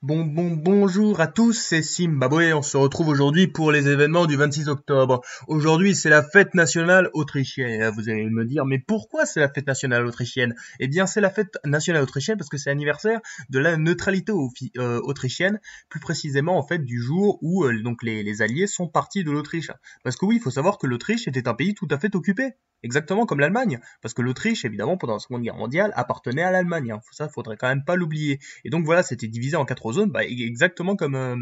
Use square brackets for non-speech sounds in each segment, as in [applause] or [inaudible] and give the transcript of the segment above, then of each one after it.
Bon, bon, bonjour à tous, c'est et On se retrouve aujourd'hui pour les événements du 26 octobre. Aujourd'hui, c'est la fête nationale autrichienne. vous allez me dire, mais pourquoi c'est la fête nationale autrichienne Eh bien, c'est la fête nationale autrichienne parce que c'est l'anniversaire de la neutralité euh, autrichienne, plus précisément en fait du jour où euh, donc les, les alliés sont partis de l'Autriche. Parce que oui, il faut savoir que l'Autriche était un pays tout à fait occupé. Exactement comme l'Allemagne, parce que l'Autriche, évidemment, pendant la Seconde Guerre mondiale, appartenait à l'Allemagne. il hein. Ça, faudrait quand même pas l'oublier. Et donc voilà, c'était divisé en quatre zones, bah, e-, exactement comme, euh,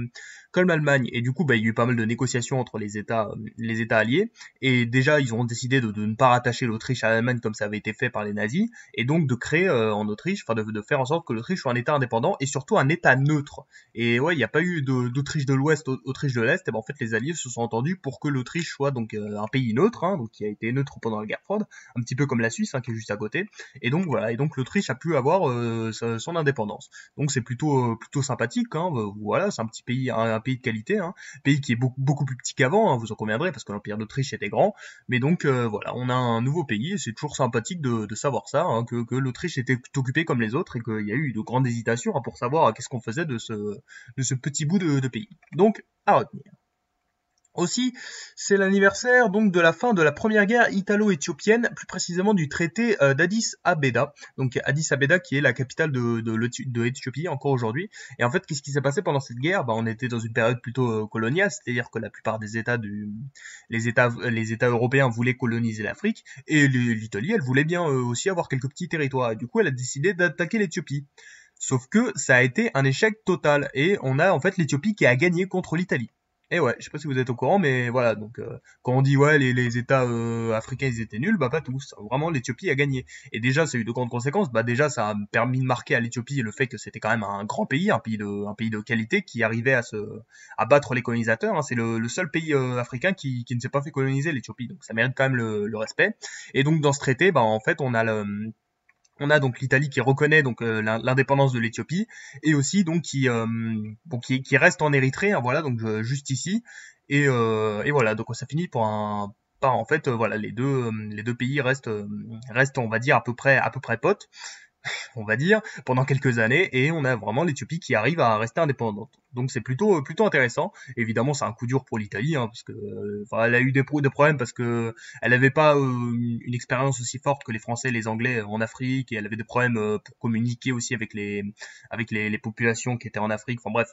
comme l'Allemagne, et du coup, bah, il y a eu pas mal de négociations entre les États, euh, les États alliés, et déjà, ils ont décidé de, ne pas rattacher l'Autriche à l'Allemagne comme ça avait été fait par les nazis, et donc de créer euh, en Autriche, enfin de, faire en sorte que l'Autriche soit un État indépendant, et surtout un État neutre. Et ouais, il n'y a pas eu d'Autriche de, l'Ouest, Autriche de l'Est, et ben, en fait, les alliés se sont entendus pour que l'Autriche soit donc euh, un pays neutre, hein, donc qui a été neutre pendant la guerre froide, un petit peu comme la Suisse, hein, qui est juste à côté, et donc voilà, et donc l'Autriche a pu avoir son indépendance. Donc c'est plutôt, plutôt sympathique, hein. voilà, c'est un petit pays, un, un pays de qualité, hein. pays qui est beaucoup, plus petit qu'avant, hein, vous en conviendrez, parce que l'Empire d'Autriche était grand. Mais donc euh, voilà, on a un nouveau pays, et c'est toujours sympathique de, savoir ça, hein, que, l'Autriche était occupée comme les autres, et qu'il y a eu de grandes hésitations pour savoir euh, qu'est-ce qu'on faisait de ce, petit bout de pays. Donc, à retenir. Aussi, c'est l'anniversaire donc de la fin de la première guerre italo-éthiopienne, plus précisément du traité euh, d'Addis Abeba. Donc Addis Abeba qui est la capitale de, de l'Éthiopie encore aujourd'hui. Et en fait, qu'est-ce qui s'est passé pendant cette guerre bah, On était dans une période plutôt euh, coloniale, c'est-à-dire que la plupart des États, du, les États, les États européens voulaient coloniser l'Afrique, et l'Italie, elle voulait bien euh, aussi avoir quelques petits territoires. Et du coup, elle a décidé d'attaquer l'Éthiopie. Sauf que ça a été un échec total, et on a en fait l'Éthiopie qui a gagné contre l'Italie. Et ouais, je sais pas si vous êtes au courant, mais voilà, donc euh, quand on dit ouais les, les États euh, africains ils étaient nuls, bah pas tous. Vraiment l'Éthiopie a gagné. Et déjà ça a eu de grandes conséquences. Bah déjà ça a permis de marquer à l'Éthiopie le fait que c'était quand même un grand pays, un pays de qualité qui arrivait à se à battre les colonisateurs. Hein. C'est le, seul pays euh, africain qui, ne s'est pas fait coloniser l'Éthiopie, donc ça mérite quand même le, le respect. Et donc dans ce traité, bah en fait on a le on a donc l'Italie qui reconnaît donc euh, l'indépendance de l'Éthiopie et aussi donc qui, euh, qui, reste en Érythrée hein, voilà donc euh, juste ici et, et, voilà donc ça finit pour un par en fait voilà les deux les deux pays restent restent on va dire à peu près à peu près potes [laughs] on va dire, pendant quelques années, et on a vraiment l'Éthiopie qui arrive à rester indépendante. Donc c'est plutôt euh, plutôt intéressant. Évidemment, c'est un coup dur pour l'Italie, hein, parce que euh, elle a eu des, problèmes parce que elle n'avait pas euh, une expérience aussi forte que les Français, et les Anglais en Afrique, et elle avait des problèmes pour communiquer aussi avec les avec les, populations qui étaient en Afrique. Enfin bref,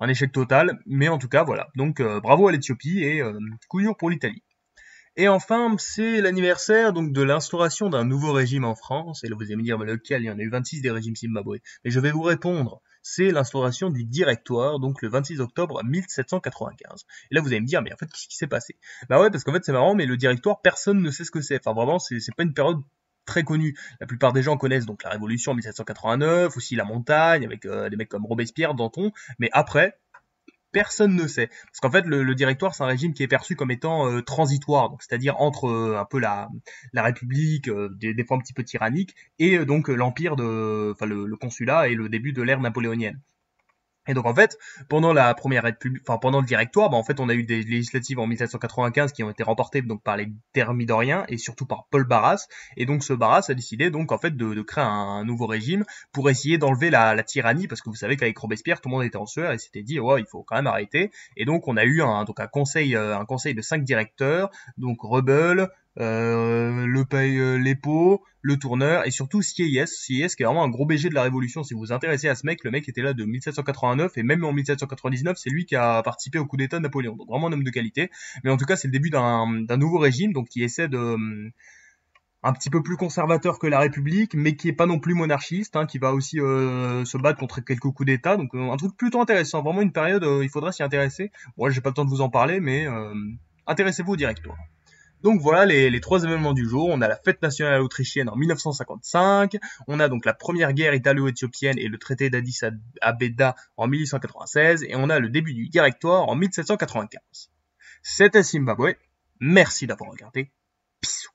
un échec total. Mais en tout cas, voilà. Donc bravo à l'Éthiopie et coup dur pour l'Italie. Et enfin, c'est l'anniversaire donc de l'instauration d'un nouveau régime en France. Et là, vous allez me dire, mais lequel Il y en a eu 26 des régimes Zimbabwe. Mais je vais vous répondre. C'est l'instauration du Directoire, donc le 26 octobre 1795. Et là, vous allez me dire, mais en fait, qu'est-ce qui s'est passé Bah ouais, parce qu'en fait, c'est marrant, mais le Directoire, personne ne sait ce que c'est. Enfin, vraiment, c'est pas une période très connue, La plupart des gens connaissent donc la Révolution en 1789, aussi la montagne avec euh, des mecs comme Robespierre, Danton, mais après, personne ne sait. Parce qu'en fait, le, directoire, c'est un régime qui est perçu comme étant euh, transitoire, donc c'est-à-dire entre euh, un peu la, la République, euh, des, des, fois un petit peu tyrannique, et donc l'empire de, enfin le, consulat et le début de l'ère napoléonienne. Et donc en fait, pendant la première république, enfin pendant le directoire, bah, en fait on a eu des législatives en 1795 qui ont été remportées donc par les Thermidoriens et surtout par Paul Barras. Et donc ce Barras a décidé donc en fait de, créer un, nouveau régime pour essayer d'enlever la, tyrannie parce que vous savez qu'avec Robespierre tout le monde était en sueur et s'était dit ouais il faut quand même arrêter. Et donc on a eu un donc un conseil euh, un conseil de cinq directeurs donc Rebel, euh, le paye euh, les pots, le tourneur et surtout Sieyes CIS qui est vraiment un gros BG de la Révolution. Si vous vous intéressez à ce mec, le mec était là de 1789 et même en 1799, c'est lui qui a participé au coup d'État de Napoléon. Donc vraiment un homme de qualité. Mais en tout cas, c'est le début d'un nouveau régime, donc qui essaie de hum, un petit peu plus conservateur que la République, mais qui est pas non plus monarchiste, hein, qui va aussi euh, se battre contre quelques coups d'État. Donc un truc plutôt intéressant, vraiment une période, il faudrait s'y intéresser. Bon, j'ai pas le temps de vous en parler, mais intéressez-vous au directoire. Donc voilà les, trois événements du jour. On a la fête nationale autrichienne en 1955, on a donc la première guerre italo-éthiopienne et le traité d'Addis Abeba en 1896, et on a le début du directoire en 1795. C'était Zimbabwe. Merci d'avoir regardé. bisous